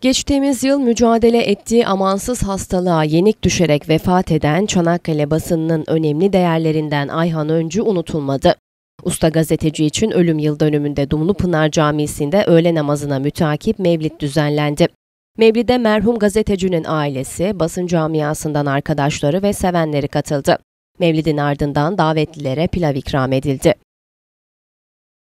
Geçtiğimiz yıl mücadele ettiği amansız hastalığa yenik düşerek vefat eden Çanakkale basınının önemli değerlerinden Ayhan Öncü unutulmadı. Usta gazeteci için ölüm yıl dönümünde Dumlu Pınar Camisi'nde öğle namazına mütakip mevlid düzenlendi. Mevlide merhum gazetecinin ailesi, basın camiasından arkadaşları ve sevenleri katıldı. Mevlidin ardından davetlilere pilav ikram edildi.